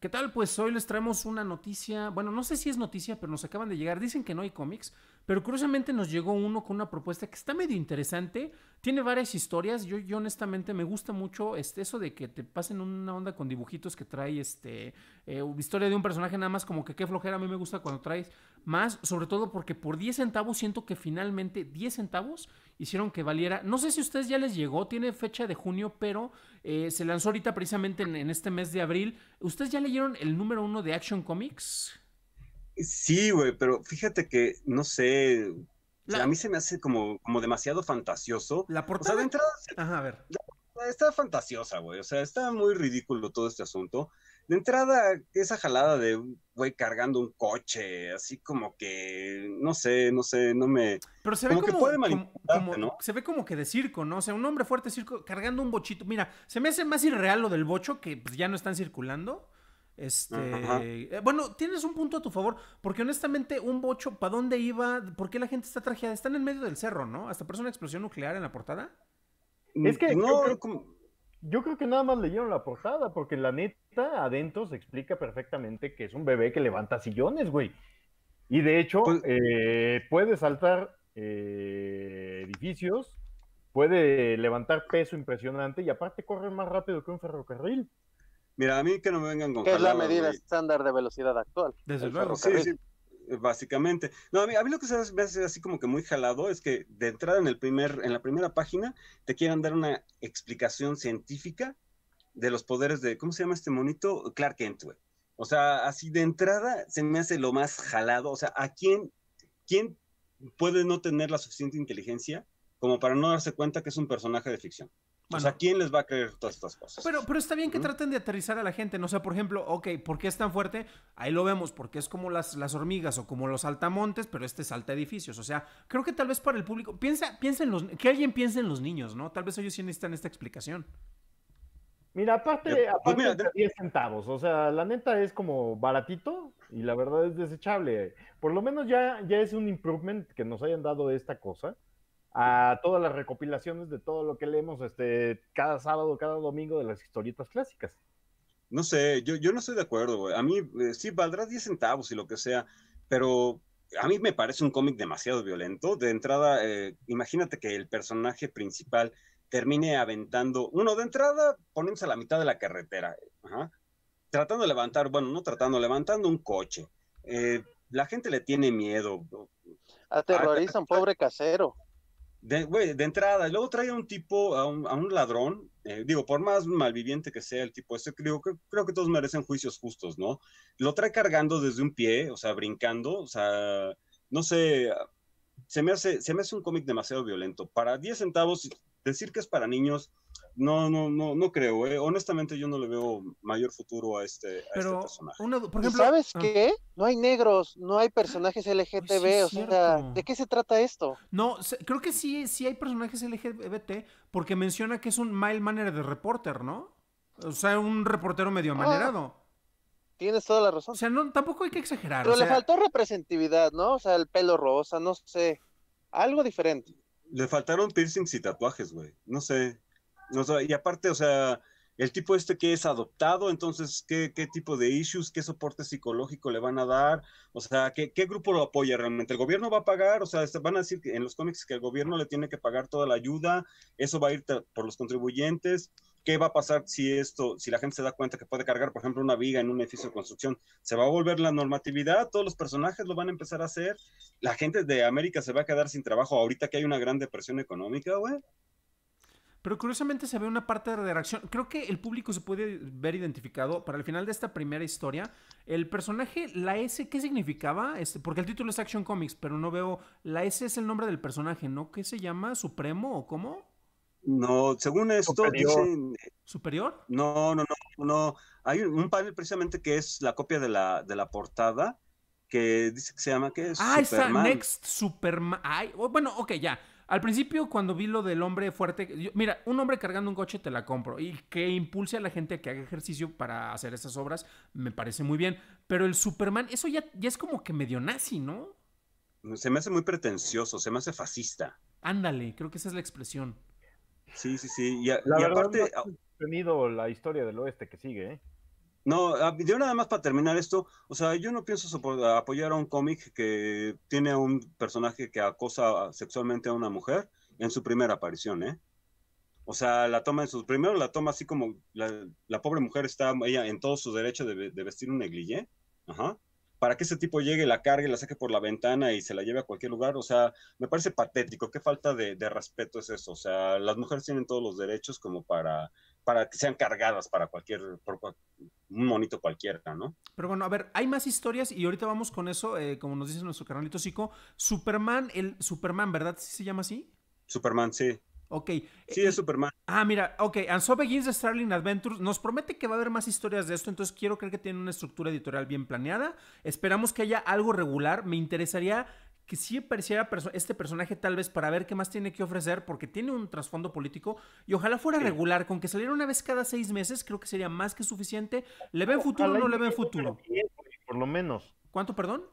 ¿Qué tal? Pues hoy les traemos una noticia, bueno, no sé si es noticia, pero nos acaban de llegar, dicen que no hay cómics, pero curiosamente nos llegó uno con una propuesta que está medio interesante, tiene varias historias, yo, honestamente me gusta mucho este, eso de que te pasen una onda con dibujitos que trae este, eh, historia de un personaje nada más, como que qué flojera, a mí me gusta cuando traes más, sobre todo porque por 10 centavos siento que finalmente 10 centavos hicieron que valiera. No sé si a ustedes ya les llegó, tiene fecha de junio, pero eh, se lanzó ahorita precisamente en, este mes de abril. ¿Ustedes ya leyeron el número uno de Action Comics? Sí, güey, pero fíjate que, no sé, a mí se me hace como, como demasiado fantasioso. La portada... O sea, de entrada... Ajá, a ver. está fantasiosa, güey, o sea, está muy ridículo todo este asunto de entrada, esa jalada de un güey cargando un coche, así como que, no sé, no sé, no me... Pero se ve como, que Se ve como que de circo, ¿no? O sea, un hombre fuerte circo cargando un bochito. Mira, se me hace más irreal lo del bocho, que pues, ya no están circulando. Este, eh, bueno, tienes un punto a tu favor, porque honestamente un bocho, ¿para dónde iba? ¿Por qué la gente está trajeada? Están en medio del cerro, ¿no? Hasta parece una explosión nuclear en la portada. Es que no, creo, yo creo que nada más leyeron la portada, porque la neta adentro se explica perfectamente que es un bebé que levanta sillones, güey. Y de hecho, pues eh, puede saltar eh, edificios, puede levantar peso impresionante y aparte corre más rápido que un ferrocarril. Mira, a mí que no me vengan con. Que es la medida estándar de velocidad actual. Desde el ferrocarril básicamente. No, a mí, lo que se me hace así como que muy jalado es que de entrada en, el primer, en la primera página te quieran dar una explicación científica de los poderes de, ¿cómo se llama este monito? Clark Kent, O sea, así de entrada se me hace lo más jalado. O sea, ¿a quién, quién puede no tener la suficiente inteligencia como para no darse cuenta que es un personaje de ficción? Bueno, o sea, ¿quién les va a creer todas estas cosas? Pero, pero está bien que traten de aterrizar a la gente. No o sea, por ejemplo, ok, ¿por qué es tan fuerte? Ahí lo vemos, porque es como las, las hormigas o como los saltamontes, pero este salta edificios. O sea, creo que tal vez para el público. Piensa, piensa los. Que alguien piense en los niños, ¿no? Tal vez ellos sí necesitan esta explicación. Mira, aparte, pues aparte de 10 centavos. O sea, la neta es como baratito y la verdad es desechable. Por lo menos ya, ya es un improvement que nos hayan dado esta cosa a todas las recopilaciones de todo lo que leemos este, cada sábado, cada domingo de las historietas clásicas. No sé, yo, no estoy de acuerdo, A mí eh, sí valdrá 10 centavos y lo que sea, pero a mí me parece un cómic demasiado violento. De entrada, eh, imagínate que el personaje principal termine aventando, uno de entrada, poniéndose a la mitad de la carretera, tratando de levantar, bueno, no tratando, levantando un coche. Eh, la gente le tiene miedo. aterroriza un pobre casero de, entrada, y luego trae a un tipo, a un, ladrón, eh, digo, por más malviviente que sea el tipo ese creo, que todos merecen juicios justos, ¿no? Lo trae cargando desde un pie, o sea, brincando, o sea, no sé, se me hace, se me hace un cómic demasiado violento. Para 10 centavos, decir que es para niños, no, no, no, no creo, eh. Honestamente, yo no le veo mayor futuro a este, a este Pero este personaje. ¿Sabes ah. qué? No hay negros, no hay personajes pues LGTB, o sea, ¿de qué se trata esto? No, creo que sí, sí hay personajes LGBT, porque menciona que es un mild manner de reporter, ¿no? O sea, un reportero medio ah. amanerado. tienes toda la razón. O sea, tampoco hay que exagerar. Pero le faltó representatividad, ¿no? O sea, el pelo rosa, no sé. Algo diferente. Le faltaron piercings y tatuajes, güey. No sé y aparte, o sea, el tipo este que es adoptado, entonces, ¿qué, tipo de issues, qué soporte psicológico le van a dar? O sea, ¿qué, grupo lo apoya realmente? ¿El gobierno va a pagar? O sea, este, van a decir que en los cómics que el gobierno le tiene que pagar toda la ayuda, eso va a ir por los contribuyentes. ¿Qué va a pasar si esto, si la gente se da cuenta que puede cargar, por ejemplo, una viga en un edificio de construcción? ¿Se va a volver la normatividad? ¿Todos los personajes lo van a empezar a hacer? ¿La gente de América se va a quedar sin trabajo ahorita que hay una gran depresión económica, güey? Pero curiosamente se ve una parte de reacción. Creo que el público se puede ver identificado para el final de esta primera historia. El personaje, la S, ¿qué significaba? Este, porque el título es Action Comics, pero no veo. La S es el nombre del personaje, ¿no? ¿Qué se llama? ¿Supremo o cómo? No, según esto Superior. No, no, no, no. Hay un panel precisamente que es la copia de la, de la portada que dice que se llama ¿qué es. Ah, Superman. está Next Superman. bueno, ok, ya. Al principio, cuando vi lo del hombre fuerte, mira, un hombre cargando un coche te la compro y que impulse a la gente a que haga ejercicio para hacer esas obras, me parece muy bien. Pero el Superman, eso ya, ya es como que medio nazi, ¿no? Se me hace muy pretencioso, se me hace fascista. Ándale, creo que esa es la expresión. Sí, sí, sí. Y, la aparte. la historia del oeste que sigue, ¿eh? No, yo nada más para terminar esto, o sea, yo no pienso apoyar a un cómic que tiene un personaje que acosa sexualmente a una mujer en su primera aparición, ¿eh? O sea, la toma en sus. Primero la toma así como la, pobre mujer está ella en todo su derechos de, vestir un negligé. Ajá. Para que ese tipo llegue, la cargue, la saque por la ventana y se la lleve a cualquier lugar. O sea, me parece patético. Qué falta de respeto es eso. O sea, las mujeres tienen todos los derechos como para para que sean cargadas para cualquier, un monito cualquiera, ¿no? Pero bueno, a ver, hay más historias y ahorita vamos con eso, eh, como nos dice nuestro canalito Zico, Superman, el Superman, ¿verdad? ¿Sí se llama así? Superman, sí. Ok. Sí, es Superman. Ah, mira, ok. And So Begins the Starling Adventures nos promete que va a haber más historias de esto, entonces quiero creer que tiene una estructura editorial bien planeada. Esperamos que haya algo regular. Me interesaría que sí apareciera este personaje tal vez para ver qué más tiene que ofrecer, porque tiene un trasfondo político y ojalá fuera regular, con que saliera una vez cada seis meses, creo que sería más que suficiente. ¿Le ven futuro o no le ven futuro? Por lo menos. ¿Cuánto, perdón?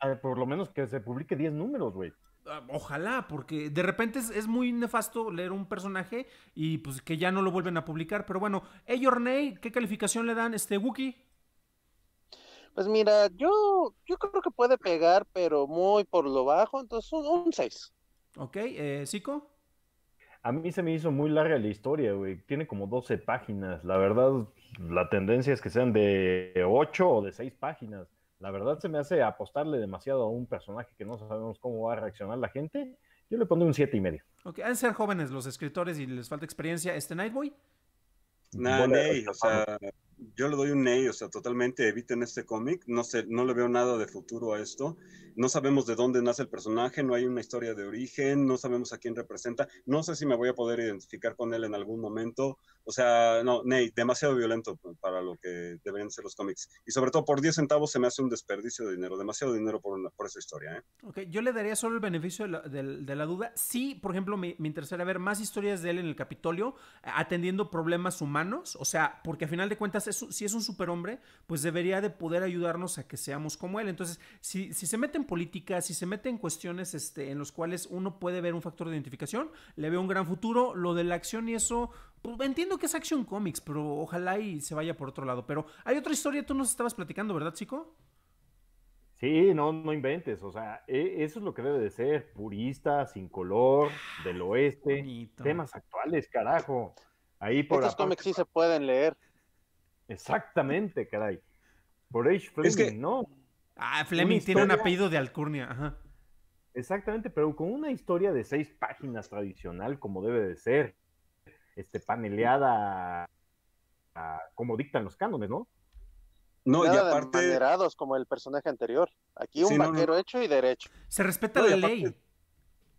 Ah, por lo menos que se publique 10 números, güey. Ah, ojalá, porque de repente es, muy nefasto leer un personaje y pues que ya no lo vuelven a publicar. Pero bueno, Eyorney, ¿qué calificación le dan este Wookie? Pues mira, yo, yo creo que puede pegar, pero muy por lo bajo, entonces un 6. Ok, eh, ¿Sico? A mí se me hizo muy larga la historia, güey. Tiene como 12 páginas. La verdad, la tendencia es que sean de 8 o de 6 páginas. La verdad se me hace apostarle demasiado a un personaje que no sabemos cómo va a reaccionar la gente. Yo le pondré un siete y medio. Ok, han ser jóvenes los escritores y les falta experiencia. ¿Este Nightboy? Boy? No, o sea, yo le doy un ne o sea, totalmente eviten este cómic, no sé, no le veo nada de futuro a esto no sabemos de dónde nace el personaje, no hay una historia de origen, no sabemos a quién representa, no sé si me voy a poder identificar con él en algún momento, o sea, no, ney demasiado violento para lo que deberían ser los cómics, y sobre todo por 10 centavos se me hace un desperdicio de dinero, demasiado dinero por, por esa historia. ¿eh? yo le daría solo el beneficio de la, duda, sí, por ejemplo, me, me, interesaría ver más historias de él en el Capitolio, atendiendo problemas humanos, o sea, porque a final de cuentas, si es un superhombre, pues debería de poder ayudarnos a que seamos como él, entonces, si, si se meten políticas política, si se mete en cuestiones este, en los cuales uno puede ver un factor de identificación, le veo un gran futuro. Lo de la acción y eso, pues, entiendo que es Action Comics, pero ojalá y se vaya por otro lado. Pero hay otra historia, tú nos estabas platicando, ¿verdad, chico? Sí, no, no inventes, o sea, e, eso es lo que debe de ser, purista, sin color, del oeste, temas actuales, carajo. Ahí por Estos cómics sí se pueden leer. Exactamente, caray. Por H. Fleming, no. Ah, Fleming tiene un apellido de alcurnia, ajá. Exactamente, pero con una historia de seis páginas tradicional, como debe de ser, este, paneleada como dictan los cánones, ¿no? No, y aparte. como el personaje anterior. Aquí un vaquero hecho y derecho. Se respeta la ley.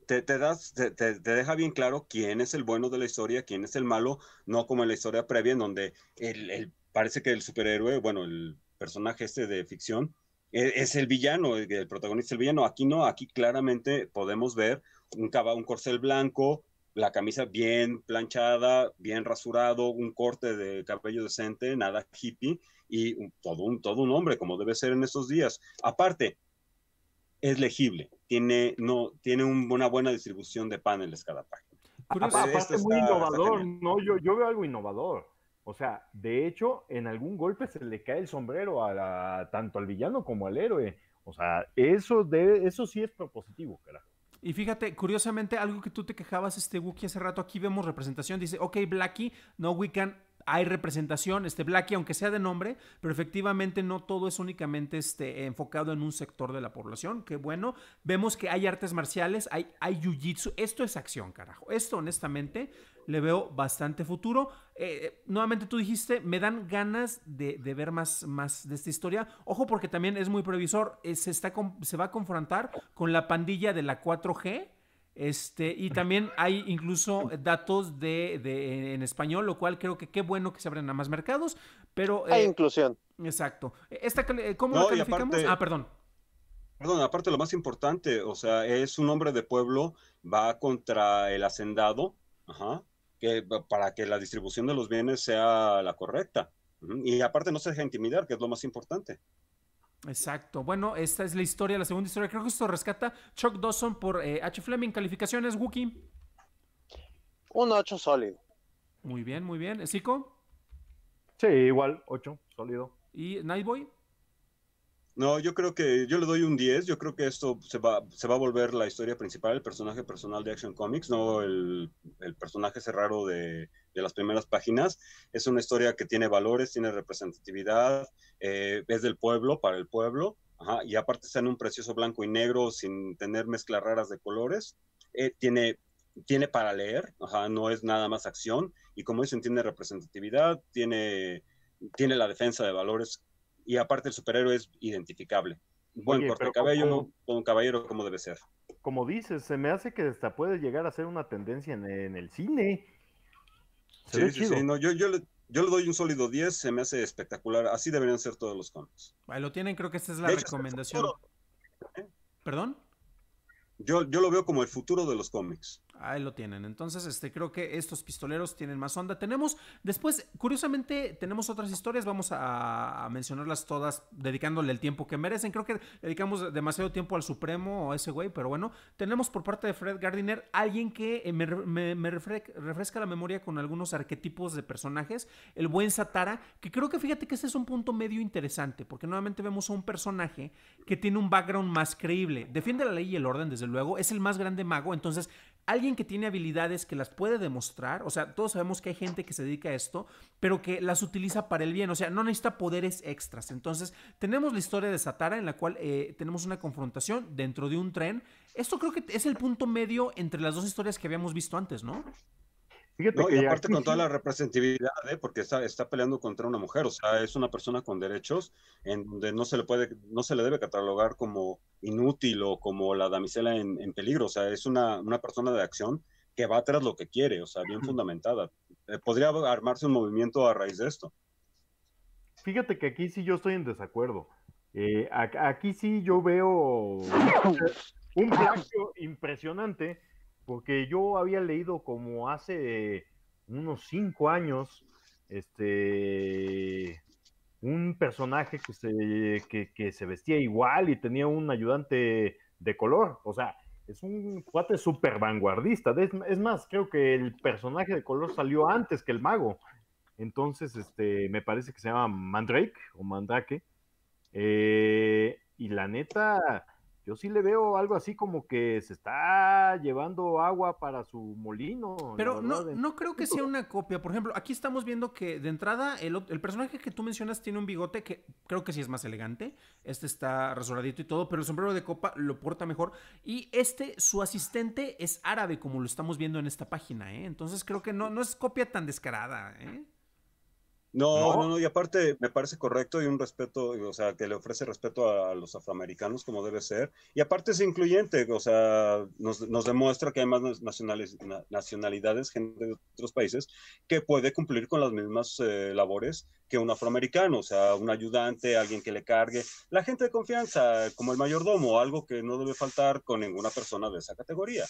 Te, te, das, te, te, deja bien claro quién es el bueno de la historia, quién es el malo, no como en la historia previa, en donde el, el, parece que el superhéroe, bueno, el personaje este de ficción, e-, es el villano, el protagonista es el villano. Aquí no, aquí claramente podemos ver un, un corcel blanco, la camisa bien planchada, bien rasurado, un corte de cabello decente, nada hippie y todo, un, todo un hombre como debe ser en estos días. Aparte, es legible, tiene, no, tiene una buena distribución de paneles cada página. Este aparte, muy innovador, ¿no? Yo, yo veo algo innovador. O sea, de hecho, en algún golpe se le cae el sombrero a tanto al villano como al héroe. O sea, eso, de, eso sí es propositivo, carajo. Y fíjate, curiosamente, algo que tú te quejabas, este Wookiee, hace rato, aquí vemos representación. Dice, ok, Blackie, no Wiccan, hay representación, este Blackie, aunque sea de nombre, pero efectivamente no todo es únicamente este, enfocado en un sector de la población. Qué bueno. Vemos que hay artes marciales, hay, hay jiu-jitsu. Esto es acción, carajo. Esto, honestamente, le veo bastante futuro. Eh, eh, nuevamente tú dijiste, me dan ganas de, ver más, más de esta historia. Ojo porque también es muy previsor, eh, se, está se va a confrontar con la pandilla de la 4G. Este, y también hay incluso datos de, en español, lo cual creo que qué bueno que se abren a más mercados, pero... hay inclusión. Exacto. ¿Cómo lo calificamos? Ah, perdón. Perdón, aparte lo más importante, o sea, es un hombre de pueblo, va contra el hacendado, ajá, para que la distribución de los bienes sea la correcta. Y aparte no se deja intimidar, que es lo más importante. Exacto. Bueno, esta es la historia, la segunda historia. Creo que esto rescata Chuck Dawson por eh, H. Fleming. Calificaciones, Wookie. Un 8 sólido. Muy bien, muy bien. ¿Sico? Sí, igual, 8 sólido. ¿Y Nightboy? No, yo creo que yo le doy un 10. Yo creo que esto se va, se va a volver la historia principal, el personaje personal de Action Comics, no el, personaje cerrado de, de las primeras páginas. Es una historia que tiene valores, tiene representatividad, eh, es del pueblo, para el pueblo. y aparte está en un precioso blanco y negro sin tener mezclas raras de colores. Eh, tiene, tiene para leer, no es nada más acción. Y como dicen, tiene representatividad, tiene, tiene la defensa de valores y aparte el superhéroe es identificable. Buen Oye, corte de cabello, como, un caballero como debe ser. Como dices, se me hace que hasta puede llegar a ser una tendencia en, el cine. sí, sí, sí, yo, le, doy un sólido 10, se me hace espectacular. Así deberían ser todos los cómics. lo tienen, creo que esta es la recomendación. ¿eh? ¿Perdón? Yo, yo lo veo como el futuro de los cómics. Ahí lo tienen. Entonces, este, creo que estos pistoleros tienen más onda. Tenemos, después, curiosamente, tenemos otras historias. Vamos a, mencionarlas todas, dedicándole el tiempo que merecen. Creo que dedicamos demasiado tiempo al Supremo o a ese güey, pero bueno. Tenemos por parte de Fred Gardiner alguien que eh, me, refresca la memoria con algunos arquetipos de personajes. El buen Satara, que creo que fíjate que ese es un punto medio interesante, porque nuevamente vemos a un personaje que tiene un background más creíble. Defiende la ley y el orden, desde luego. Es el más grande mago, entonces alguien que tiene habilidades que las puede demostrar, o sea, todos sabemos que hay gente que se dedica a esto, pero que las utiliza para el bien, o sea, no necesita poderes extras. Entonces, tenemos la historia de Satara en la cual eh, tenemos una confrontación dentro de un tren. Esto creo que es el punto medio entre las dos historias que habíamos visto antes, ¿no? y aparte con toda la representatividad, eh, porque está, está peleando contra una mujer, o sea, es una persona con derechos en donde no se le puede, no se le debe catalogar como inútil o como la damisela en, peligro, o sea, es una, persona de acción que va tras lo que quiere, o sea, bien fundamentada. Eh, podría armarse un movimiento a raíz de esto. Fíjate que aquí sí yo estoy en desacuerdo. Eh, aquí sí yo veo un plagio impresionante porque yo había leído como hace unos cinco años, este, un personaje que se, vestía igual y tenía un ayudante de color, o sea, es un cuate súper vanguardista. Es, más, creo que el personaje de color salió antes que el mago. Entonces, este, me parece que se llama Mandrake o Mandrake. Eh, y la neta, yo sí le veo algo así como que se está llevando agua para su molino. Pero no, eh. no creo que sea una copia. Por ejemplo, aquí estamos viendo que de entrada el, personaje que tú mencionas tiene un bigote que creo que sí es más elegante. Este está rasuradito y todo, pero el sombrero de copa lo porta mejor. Y este, su asistente es árabe, como lo estamos viendo en esta página. ¿eh? Entonces creo que no, no es copia tan descarada. ¿eh? No, no, no, y aparte me parece correcto y un respeto, o sea, que le ofrece respeto a, los afroamericanos como debe ser. Y aparte es incluyente, o sea, nos, demuestra que hay más nacionales, nacionalidades, gente de otros países, que puede cumplir con las mismas eh, labores que un afroamericano, o sea, un ayudante, alguien que le cargue, la gente de confianza, como el mayordomo, algo que no debe faltar con ninguna persona de esa categoría.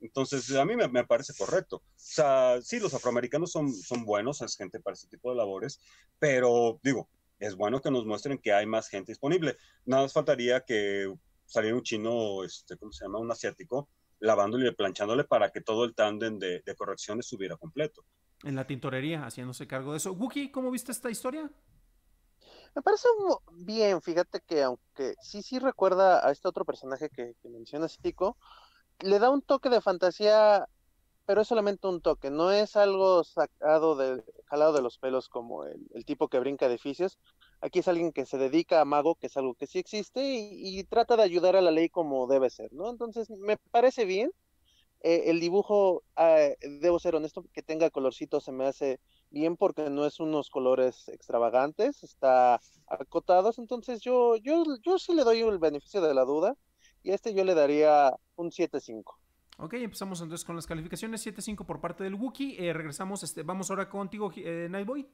Entonces, a mí me, parece correcto. O sea, sí, los afroamericanos son, son buenos, es gente para ese tipo de labores, pero digo, es bueno que nos muestren que hay más gente disponible. Nada más faltaría que saliera un chino, este, ¿cómo se llama? Un asiático, lavándole y planchándole para que todo el tándem de, correcciones estuviera completo. En la tintorería, haciéndose cargo de eso. Wookie, ¿cómo viste esta historia? Me parece bien, fíjate que aunque sí, sí recuerda a este otro personaje que, que mencionas, Tico, le da un toque de fantasía, pero es solamente un toque, no es algo sacado de, jalado de los pelos como el, tipo que brinca edificios. Aquí es alguien que se dedica a mago, que es algo que sí existe, y, trata de ayudar a la ley como debe ser, ¿no? Entonces, me parece bien. Eh, el dibujo, ah, debo ser honesto, que tenga colorcito se me hace bien porque no es unos colores extravagantes, está acotados, entonces yo, yo, yo sí le doy el beneficio de la duda. Y este yo le daría un 7.5. Ok, empezamos entonces con las calificaciones. 7-5 por parte del Wookiee. Eh, regresamos, este, vamos ahora contigo, eh, Nightboy.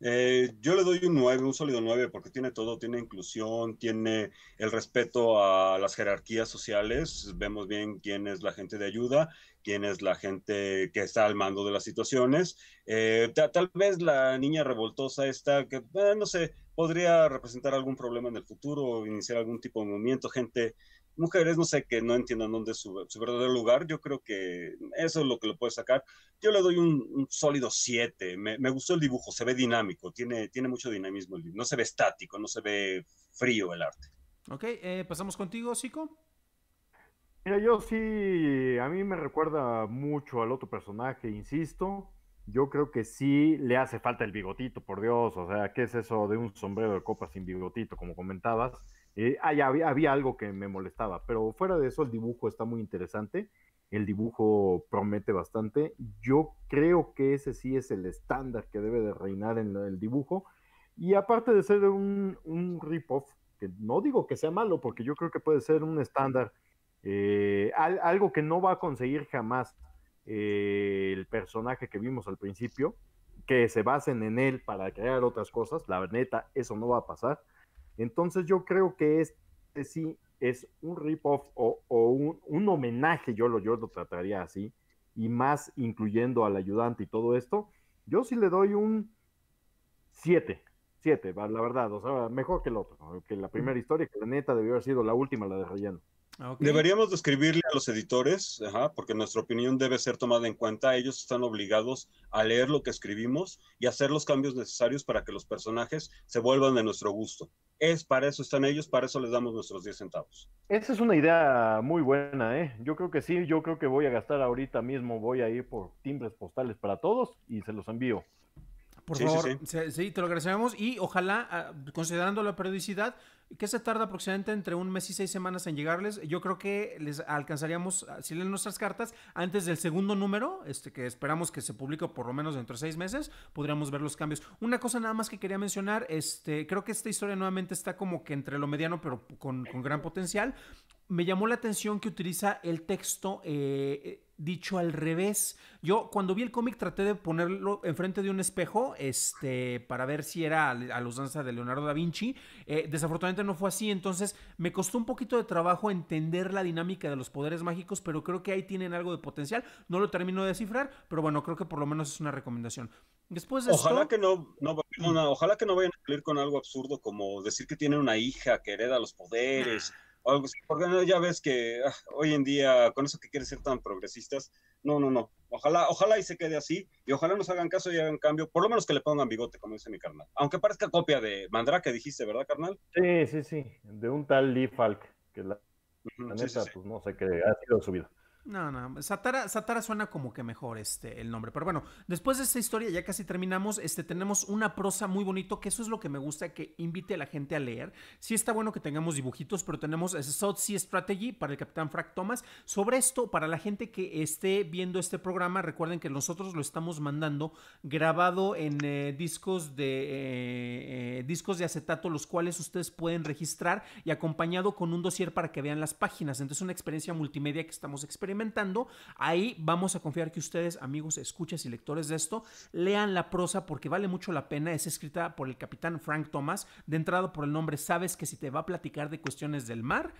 Eh, yo le doy un 9, un sólido 9, porque tiene todo, tiene inclusión, tiene el respeto a las jerarquías sociales, vemos bien quién es la gente de ayuda, quién es la gente que está al mando de las situaciones. Eh, tal vez la niña revoltosa está que no sé, podría representar algún problema en el futuro o iniciar algún tipo de movimiento, gente, mujeres, no sé, que no entiendan dónde es su, verdadero lugar, yo creo que eso es lo que lo puede sacar. Yo le doy un, sólido 7, me, gustó el dibujo, se ve dinámico, tiene, tiene mucho dinamismo, no se ve estático, no se ve frío el arte. Ok, eh, pasamos contigo, Zico. Mira, yo sí, a mí me recuerda mucho al otro personaje, insisto, yo creo que sí le hace falta el bigotito, por Dios. O sea, ¿qué es eso de un sombrero de copa sin bigotito, como comentabas? Eh, había, algo que me molestaba, pero fuera de eso el dibujo está muy interesante, el dibujo promete bastante. Yo creo que ese sí es el estándar que debe de reinar en el dibujo. Y aparte de ser un, un rip-off, que no digo que sea malo, porque yo creo que puede ser un estándar, eh, algo que no va a conseguir jamás eh, el personaje que vimos al principio, que se basen en él para crear otras cosas, la neta, eso no va a pasar. Entonces yo creo que este sí es un rip-off o, un, homenaje, yo lo, yo lo trataría así, y más incluyendo al ayudante y todo esto, yo sí le doy un 7, 7, la verdad, o sea, mejor que el otro, que la primera historia, que la neta debió haber sido la última, la de relleno. Ah, Deberíamos describirle a los editores, porque nuestra opinión debe ser tomada en cuenta. Ellos están obligados a leer lo que escribimos y hacer los cambios necesarios para que los personajes se vuelvan de nuestro gusto. Es para eso están ellos, para eso les damos nuestros 10 centavos. Esa es una idea muy buena, ¿eh? Yo creo que sí, yo creo que voy a gastar ahorita mismo, voy a ir por timbres postales para todos y se los envío. Por favor, sí, te lo agradecemos y ojalá, ah, considerando la periodicidad, que se tarda aproximadamente entre un mes y seis semanas en llegarles, yo creo que les alcanzaríamos, ah, si leen nuestras cartas, antes del segundo número, este que esperamos que se publique por lo menos dentro de seis meses, podríamos ver los cambios. Una cosa nada más que quería mencionar, este, creo que esta historia nuevamente está como que entre lo mediano, pero con, gran potencial. Me llamó la atención que utiliza el texto. Eh, eh, dicho al revés. Yo cuando vi el cómic traté de ponerlo enfrente de un espejo, este, para ver si era a los danzas de Leonardo da Vinci. Eh, desafortunadamente no fue así, entonces me costó un poquito de trabajo entender la dinámica de los poderes mágicos, pero creo que ahí tienen algo de potencial. No lo termino de descifrar, pero bueno, creo que por lo menos es una recomendación. Después de ojalá que no, ojalá que no vayan a salir con algo absurdo como decir que tienen una hija que hereda los poderes porque ya ves que ah, hoy en día, con eso que quieren ser tan progresistas, no, no, no. Ojalá, ojalá y se quede así, y ojalá nos hagan caso y hagan cambio, por lo menos que le pongan bigote, como dice mi carnal. Aunque parezca copia de Mandrake, dijiste, ¿verdad, carnal? Sí, sí, sí, de un tal Lee Falk, que la, neta, pues no sé qué ha sido su vida. No, no, Satara, suena como que mejor este, el nombre. Pero bueno, después de esta historia, ya casi terminamos, este, tenemos una prosa muy bonito, que eso es lo que me gusta, que invite a la gente a leer. Sí está bueno que tengamos dibujitos, pero tenemos South Sea Strategy para el Capitán Frank Thomas. Sobre esto, para la gente que esté viendo este programa, recuerden que nosotros lo estamos mandando grabado en eh, discos, de, eh, eh, discos de acetato, los cuales ustedes pueden registrar y acompañado con un dossier para que vean las páginas. Entonces, una experiencia multimedia que estamos experimentando ahí vamos a confiar que ustedes, amigos, escuchas y lectores de esto, lean la prosa porque vale mucho la pena. Es escrita por el capitán Frank Thomas, de entrada por el nombre Sabes que si te va a platicar de cuestiones del mar,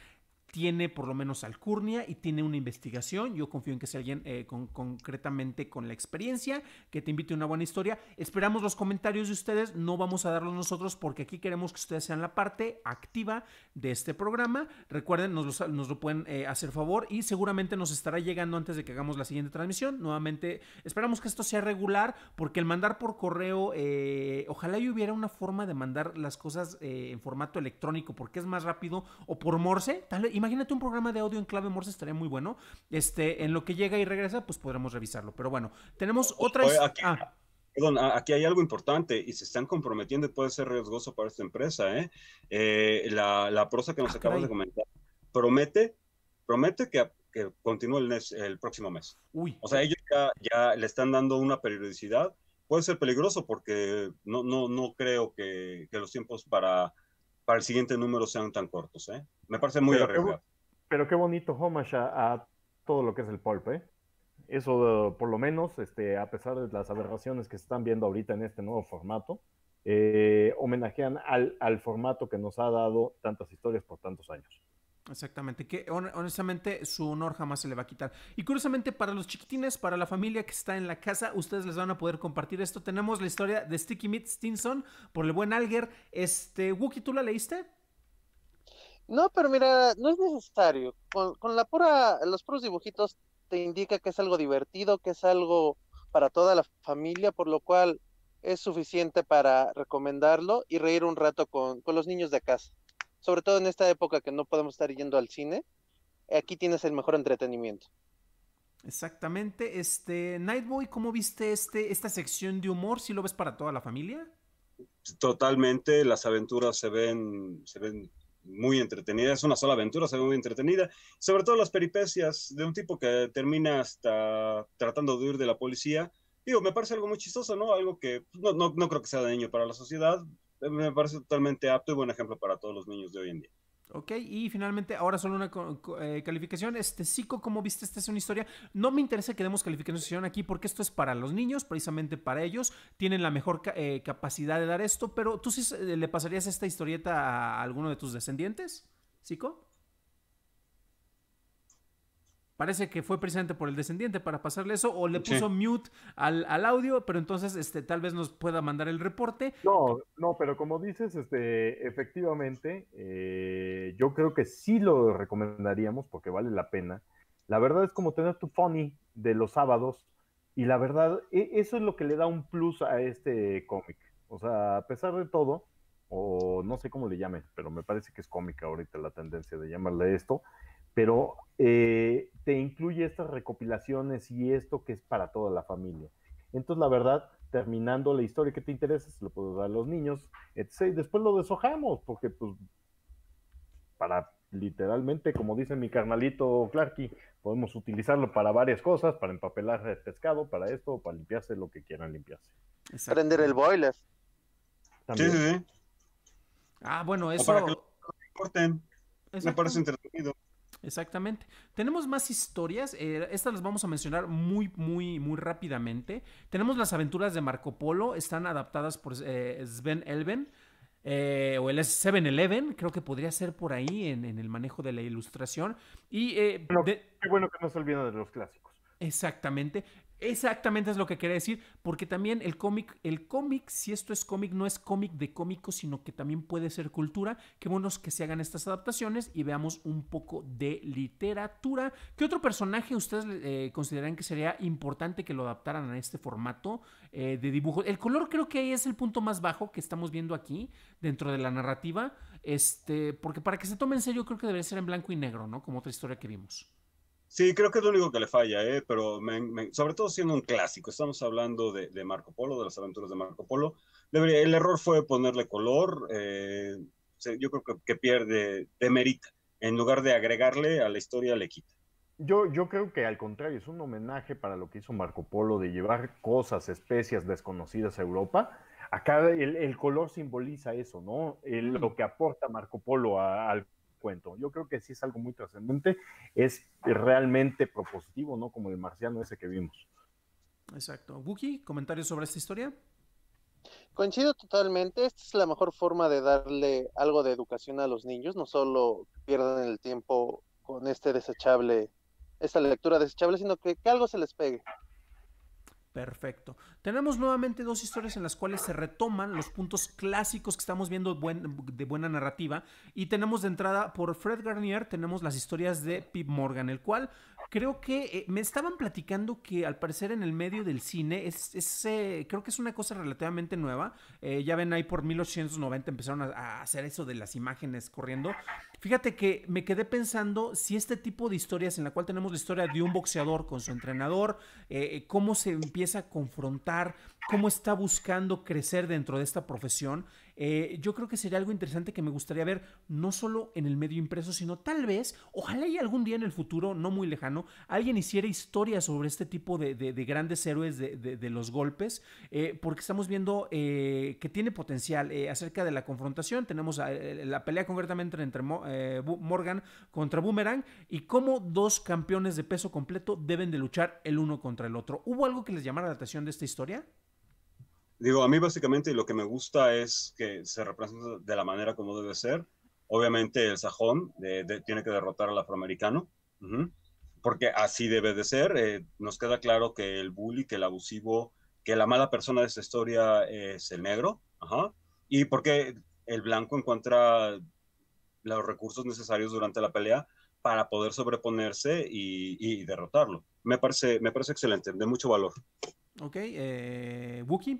tiene por lo menos alcurnia y tiene una investigación. Yo confío en que sea alguien eh, concretamente con la experiencia, que te invite una buena historia. Esperamos los comentarios de ustedes, no vamos a darlos nosotros porque aquí queremos que ustedes sean la parte activa de este programa. Recuerden, nos, lo pueden eh, hacer favor y seguramente nos estará llegando antes de que hagamos la siguiente transmisión. Nuevamente, esperamos que esto sea regular porque el mandar por correo, eh, ojalá y hubiera una forma de mandar las cosas en formato electrónico porque es más rápido o por morse, tal vez Imagínate un programa de audio en clave Morse, estaría muy bueno. Este, en lo que llega y regresa, pues podremos revisarlo. Pero bueno, tenemos otra. Ah. Perdón, aquí hay algo importante y se están comprometiendo y puede ser riesgoso para esta empresa. ¿eh? eh la, prosa que nos ah, acabas de comentar promete, promete que, continúe el, próximo mes. O sea, ellos ya, le están dando una periodicidad puede ser peligroso porque no, no, no creo que, los tiempos para, para el siguiente número sean tan cortos. ¿eh? Me parece muy pero pero qué bonito homage a, todo lo que es el pulp, ¿eh? Eso, por lo menos, este, a pesar de las aberraciones que se están viendo ahorita en este nuevo formato, eh, homenajean al, formato que nos ha dado tantas historias por tantos años. Exactamente, que honestamente su honor jamás se le va a quitar. Y curiosamente para los chiquitines, para la familia que está en la casa, ustedes les van a poder compartir esto. Tenemos la historia de Sticky Meat Stinson por el buen Alger. Este, Wookie, ¿tú la leíste? No, pero mira, no es necesario. Con, con la pura, los puros dibujitos te indica que es algo divertido, que es algo para toda la familia, por lo cual es suficiente para recomendarlo y reír un rato con, con, los niños de casa. Sobre todo en esta época que no podemos estar yendo al cine, aquí tienes el mejor entretenimiento. Exactamente. Este, Nightboy, ¿cómo viste este, esta sección de humor? ¿Si lo ves para toda la familia? Totalmente, las aventuras se ven, se ven muy entretenida, es una sola aventura, se ve muy entretenida, sobre todo las peripecias de un tipo que termina hasta tratando de huir de la policía. Digo, me parece algo muy chistoso, ¿no? Algo que pues, no, creo que sea daño para la sociedad, eh, me parece totalmente apto y buen ejemplo para todos los niños de hoy en día. Ok, y finalmente, ahora solo una eh, calificación. Este, psico, como viste, esta es una historia. No me interesa que demos calificación aquí porque esto es para los niños, precisamente para ellos. Tienen la mejor eh, capacidad de dar esto, pero ¿tú sí eh, le pasarías esta historieta a alguno de tus descendientes, Sico? Parece que fue precisamente por el descendiente para pasarle eso, o le puso mute al, audio, pero entonces este, tal vez nos pueda mandar el reporte. No, no, pero como dices, este, efectivamente, eh, yo creo que sí lo recomendaríamos porque vale la pena. La verdad es como tener tu funny de los sábados, y la verdad, e, eso es lo que le da un plus a este cómic. O sea, a pesar de todo, o no sé cómo le llamen, pero me parece que es cómica ahorita la tendencia de llamarle esto pero eh, te incluye estas recopilaciones y esto que es para toda la familia. Entonces, la verdad, terminando la historia que te interesa, se lo puedo dar a los niños, etc. Después lo deshojamos, porque pues para literalmente, como dice mi carnalito Clarky, podemos utilizarlo para varias cosas, para empapelar el pescado, para esto, para limpiarse lo que quieran limpiarse. Prender el boiler. Sí, sí, Ah, bueno, eso. Me parece entretenido. Exactamente. Tenemos más historias. Eh, estas las vamos a mencionar muy, muy, muy rápidamente. Tenemos las aventuras de Marco Polo. Están adaptadas por eh, Sven Elven. Eh, o el 7-Eleven, creo que podría ser por ahí en, el manejo de la ilustración. Y, eh, Qué bueno que no se olviden de los clásicos. Exactamente. Exactamente es lo que quería decir, porque también el cómic, el cómic, si esto es cómic, no es cómic de cómico, sino que también puede ser cultura. Qué bueno que se hagan estas adaptaciones y veamos un poco de literatura. ¿Qué otro personaje ustedes eh, consideran que sería importante que lo adaptaran a este formato eh, de dibujo? El color creo que ahí es el punto más bajo que estamos viendo aquí dentro de la narrativa, este, porque para que se tome en serio creo que debería ser en blanco y negro, ¿no? Como otra historia que vimos. Sí, creo que es lo único que le falla, ¿eh? pero sobre todo siendo un clásico, estamos hablando de, Marco Polo, de las aventuras de Marco Polo. Debería, el error fue ponerle color, eh, yo creo que, pierde pierde, demerita, en lugar de agregarle a la historia le quita. Yo, yo creo que al contrario, es un homenaje para lo que hizo Marco Polo de llevar cosas, especias desconocidas a Europa. Acá el, color simboliza eso, ¿no? Mm. lo que aporta Marco Polo a, al cuento. Yo creo que sí es algo muy trascendente, es realmente propositivo, ¿no? Como el marciano ese que vimos. Exacto. Buki, comentarios sobre esta historia. Coincido totalmente, esta es la mejor forma de darle algo de educación a los niños, no solo pierdan el tiempo con este desechable, esta lectura desechable, sino que, que algo se les pegue. Perfecto. Tenemos nuevamente dos historias en las cuales se retoman los puntos clásicos que estamos viendo de buena narrativa. Y tenemos de entrada por Fred Garnier, tenemos las historias de Pip Morgan, el cual creo que eh, me estaban platicando que al parecer en el medio del cine es, eh, creo que es una cosa relativamente nueva. Eh, ya ven ahí por 1890 empezaron a, a, hacer eso de las imágenes corriendo. Fíjate que me quedé pensando si este tipo de historias en la cual tenemos la historia de un boxeador con su entrenador, cómo se empieza a confrontar cómo está buscando crecer dentro de esta profesión eh, yo creo que sería algo interesante que me gustaría ver no solo en el medio impreso, sino tal vez, ojalá y algún día en el futuro, no muy lejano, alguien hiciera historia sobre este tipo de, grandes héroes de, los golpes, eh, porque estamos viendo eh, que tiene potencial acerca de la confrontación. Tenemos la pelea concretamente entre Morgan contra Boomerang y cómo dos campeones de peso completo deben de luchar el uno contra el otro. ¿Hubo algo que les llamara la atención de esta historia? Digo, a mí básicamente lo que me gusta es que se represente de la manera como debe ser. Obviamente el sajón tiene que derrotar al afroamericano, porque así debe de ser. Eh, nos queda claro que el bully, que el abusivo, que la mala persona de esta historia es el negro, y porque el blanco encuentra los recursos necesarios durante la pelea para poder sobreponerse y, derrotarlo. Me parece, me parece excelente, de mucho valor. Ok, eh, Wookie.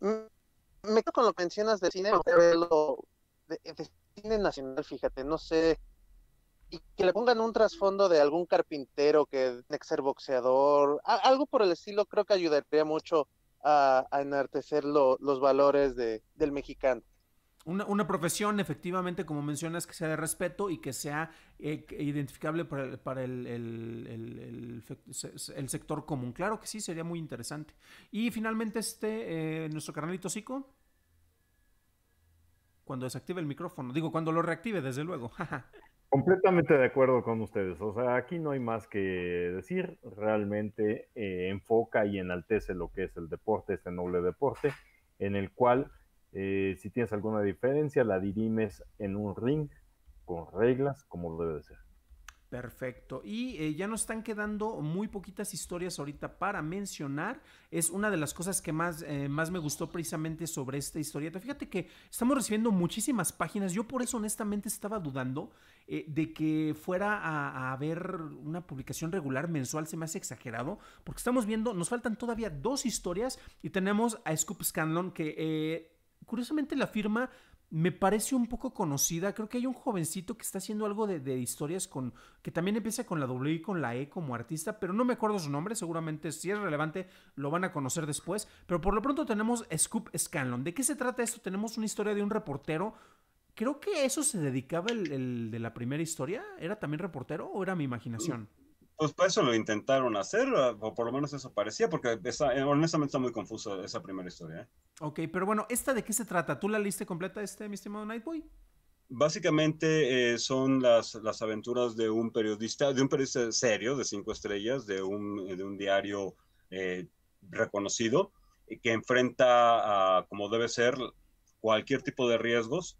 Me quedo con lo que mencionas del cine, de, cine nacional, fíjate, no sé. Y que le pongan un trasfondo de algún carpintero que tiene que ser boxeador, algo por el estilo, creo que ayudaría mucho a, a enartecer los valores del mexicano. Una, profesión, efectivamente, como mencionas, que sea de respeto y que sea eh, identificable para, el, sector común. Claro que sí, sería muy interesante. Y finalmente, este, eh, nuestro carnalito Zico. Cuando desactive el micrófono. Digo, cuando lo reactive, desde luego. Completamente de acuerdo con ustedes. O sea, aquí no hay más que decir. Realmente eh, enfoca y enaltece lo que es el deporte, este noble deporte, en el cual eh, si tienes alguna diferencia, la dirimes en un ring con reglas como lo debe de ser. Perfecto. Y eh, ya nos están quedando muy poquitas historias ahorita para mencionar. Es una de las cosas que más, eh, más me gustó precisamente sobre esta historieta. Fíjate que estamos recibiendo muchísimas páginas. Yo por eso honestamente estaba dudando de que fuera a, a, haber una publicación regular mensual. Se me hace exagerado. Porque estamos viendo, nos faltan todavía dos historias y tenemos a Scoop Scanlon que curiosamente la firma me parece un poco conocida. Creo que hay un jovencito que está haciendo algo de, historias con. que también empieza con la W y con la E como artista, pero no me acuerdo su nombre. Seguramente, si es relevante, lo van a conocer después. Pero por lo pronto tenemos Scoop Scanlon. ¿De qué se trata esto? Tenemos una historia de un reportero. Creo que eso se dedicaba el de la primera historia. ¿Era también reportero o era mi imaginación? Mm. Pues para eso lo intentaron hacer, ah, o por lo menos eso parecía, porque eh, honestamente está muy confuso esa primera historia. ¿eh? Ok, pero bueno, ¿esta de qué se trata? ¿Tú la leíste completa, este, mi estimado Nightboy? Básicamente eh, son las, aventuras de un periodista, de un periodista serio, de cinco estrellas, de un, diario reconocido, que enfrenta, a, como debe ser, cualquier tipo de riesgos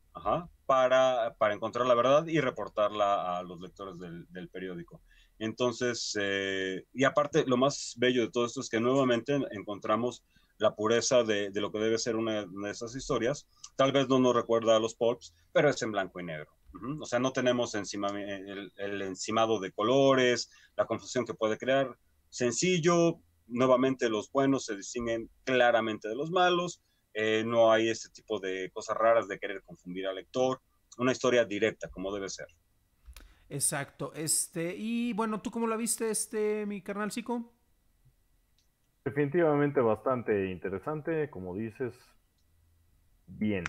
para, encontrar la verdad y reportarla a los lectores del periódico. Entonces, eh, y aparte, lo más bello de todo esto es que nuevamente encontramos la pureza de, lo que debe ser una, de esas historias. Tal vez no nos recuerda a los pulps, pero es en blanco y negro. O sea, no tenemos encima, eh, el, encimado de colores, la confusión que puede crear. Sencillo, nuevamente los buenos se distinguen claramente de los malos. Eh, no hay este tipo de cosas raras de querer confundir al lector. Una historia directa, como debe ser. Exacto. Este, y bueno, ¿tú cómo la viste, este, mi carnal Zico? Definitivamente bastante interesante, como dices, bien.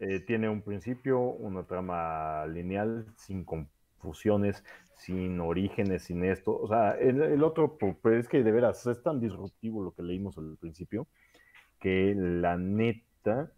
Eh, tiene un principio, una trama lineal, sin confusiones, sin orígenes, sin esto. O sea, el, el otro, pero pues, pues, es que de veras es tan disruptivo lo que leímos al principio, que la neta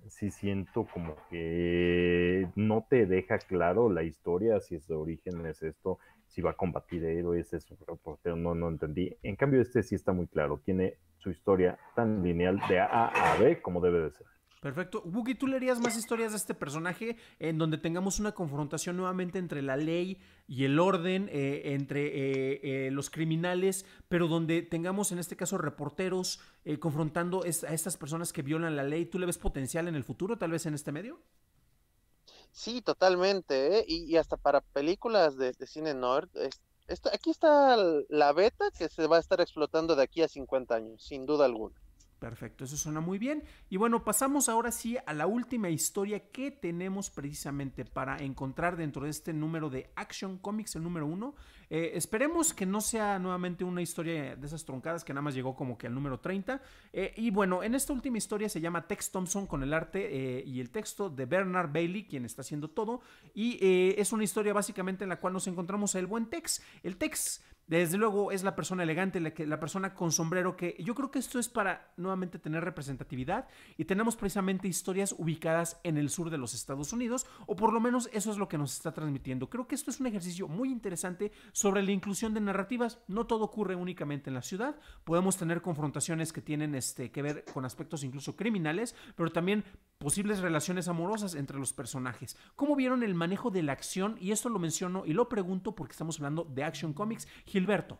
si siento como que no te deja claro la historia, si es de origen, es esto, si va a combatir héroes, es un reportero, no, no entendí. En cambio, este sí está muy claro, tiene su historia tan lineal de A a B como debe de ser. Perfecto. Wookie, ¿tú leerías más historias de este personaje en donde tengamos una confrontación nuevamente entre la ley y el orden, eh, entre eh, eh, los criminales, pero donde tengamos en este caso reporteros confrontando a estas personas que violan la ley? ¿Tú le ves potencial en el futuro, tal vez en este medio? Sí, totalmente. Y, hasta para películas de, cine norte. aquí está la beta que se va a estar explotando de aquí a 50 años, sin duda alguna. Perfecto, eso suena muy bien. Y bueno, pasamos ahora sí a la última historia que tenemos precisamente para encontrar dentro de este número de Action Comics, el número uno. Eh, esperemos que no sea nuevamente una historia de esas troncadas que nada más llegó como que al número 30. Eh, y bueno, en esta última historia se llama Tex Thompson con el arte eh, y el texto de Bernard Bailey, quien está haciendo todo. Y es una historia básicamente en la cual nos encontramos el buen Tex. El Tex desde luego es la persona elegante, la, persona con sombrero que yo creo que esto es para nuevamente tener representatividad y tenemos precisamente historias ubicadas en el sur de los Estados Unidos o por lo menos eso es lo que nos está transmitiendo. Creo que esto es un ejercicio muy interesante sobre la inclusión de narrativas. No todo ocurre únicamente en la ciudad, podemos tener confrontaciones que tienen este, que ver con aspectos incluso criminales, pero también posibles relaciones amorosas entre los personajes. ¿Cómo vieron el manejo de la acción? Y esto lo menciono y lo pregunto porque estamos hablando de Action Comics. Gilberto.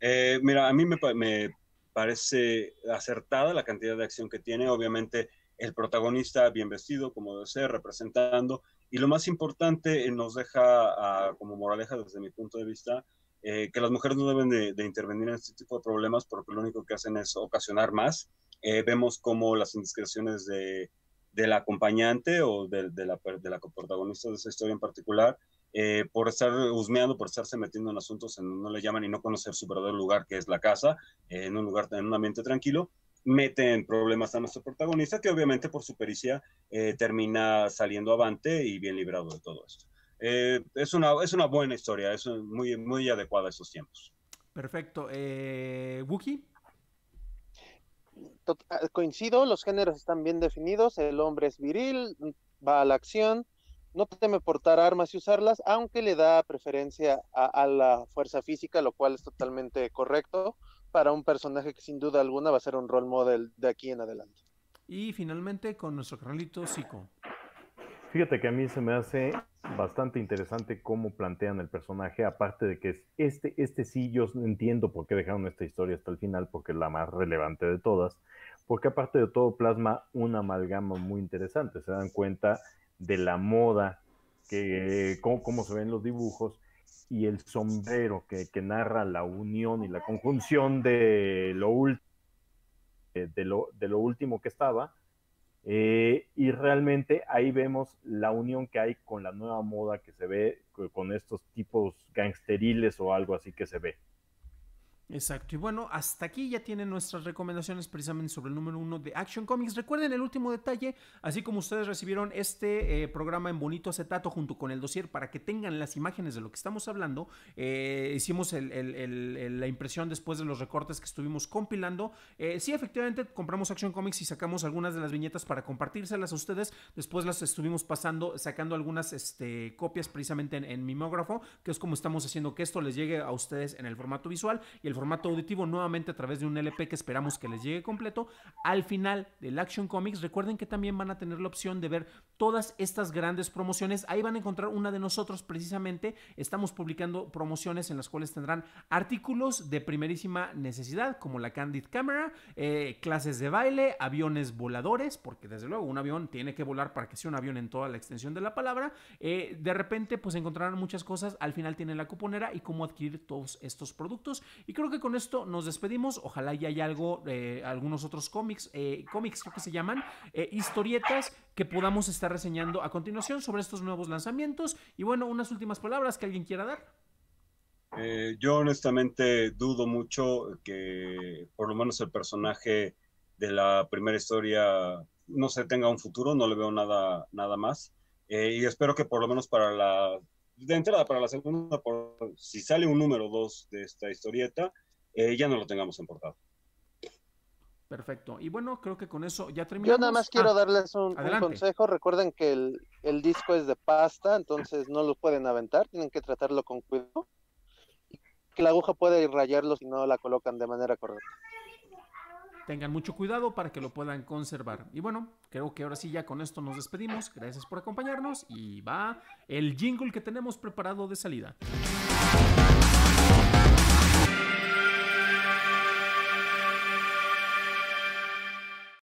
Eh, mira, a mí me, parece acertada la cantidad de acción que tiene. Obviamente, el protagonista bien vestido, como debe ser, representando. Y lo más importante, eh, nos deja ah, como moraleja desde mi punto de vista, eh, que las mujeres no deben de, intervenir en este tipo de problemas porque lo único que hacen es ocasionar más. vemos como las indiscreciones de, del acompañante o de, la, de la protagonista de esa historia en particular eh, por estar husmeando, por estarse metiendo en asuntos en no le llaman y no conocer su verdadero lugar, que es la casa, eh, en un lugar, en un ambiente tranquilo, mete en problemas a nuestro protagonista, que obviamente por su pericia eh, termina saliendo avante y bien librado de todo esto. es, una, es una buena historia, es muy, muy adecuada a estos tiempos. Perfecto. Wookie. Ah, coincido, los géneros están bien definidos, el hombre es viril, va a la acción, no teme portar armas y usarlas, aunque le da preferencia a, la fuerza física, lo cual es totalmente correcto para un personaje que sin duda alguna va a ser un role model de aquí en adelante. Y finalmente con nuestro carnalito Zico. Fíjate que a mí se me hace bastante interesante cómo plantean el personaje, aparte de que es este, este sí yo entiendo por qué dejaron esta historia hasta el final, porque es la más relevante de todas, porque aparte de todo plasma una amalgama muy interesante, se dan cuenta de la moda, que, cómo, se ven los dibujos, y el sombrero que, narra la unión y la conjunción de lo, eh, de de lo último que estaba. Eh, y realmente ahí vemos la unión que hay con la nueva moda que se ve con estos tipos gangsteriles o algo así que se ve. Exacto. Y bueno, hasta aquí ya tienen nuestras recomendaciones precisamente sobre el número uno de Action Comics. Recuerden el último detalle, así como ustedes recibieron este eh, programa en bonito acetato junto con el dossier para que tengan las imágenes de lo que estamos hablando, eh, hicimos la impresión después de los recortes que estuvimos compilando. Eh, sí, efectivamente, compramos Action Comics y sacamos algunas de las viñetas para compartírselas a ustedes. Después las estuvimos pasando, sacando algunas este, copias precisamente en, en mimógrafo, que es como estamos haciendo que esto les llegue a ustedes en el formato visual. Y el formato auditivo nuevamente a través de un LP que esperamos que les llegue completo. Al final del Action Comics, recuerden que también van a tener la opción de ver todas estas grandes promociones. Ahí van a encontrar una de nosotros precisamente. Estamos publicando promociones en las cuales tendrán artículos de primerísima necesidad, como la Candid Camera, eh, clases de baile, aviones voladores, porque desde luego un avión tiene que volar para que sea un avión en toda la extensión de la palabra. Eh, de repente, pues encontrarán muchas cosas. Al final tienen la cuponera y cómo adquirir todos estos productos. Y creo creo que con esto nos despedimos. Ojalá ya haya algo, eh, algunos otros cómics, eh, cómics creo que se llaman, eh, historietas que podamos estar reseñando a continuación sobre estos nuevos lanzamientos. Y bueno, unas últimas palabras que alguien quiera dar. Eh, yo honestamente dudo mucho que por lo menos el personaje de la primera historia no se tenga un futuro, no le veo nada, nada más. y espero que por lo menos para la de entrada para la segunda, por, si sale un número 2 de esta historieta, eh, ya no lo tengamos en portada. Perfecto. Y bueno, creo que con eso ya terminamos. Yo nada más quiero ah, darles un, consejo. Recuerden que el, disco es de pasta, entonces no lo pueden aventar, tienen que tratarlo con cuidado. que la aguja puede rayarlo si no la colocan de manera correcta tengan mucho cuidado para que lo puedan conservar. Y bueno, creo que ahora sí ya con esto nos despedimos. Gracias por acompañarnos y va el jingle que tenemos preparado de salida.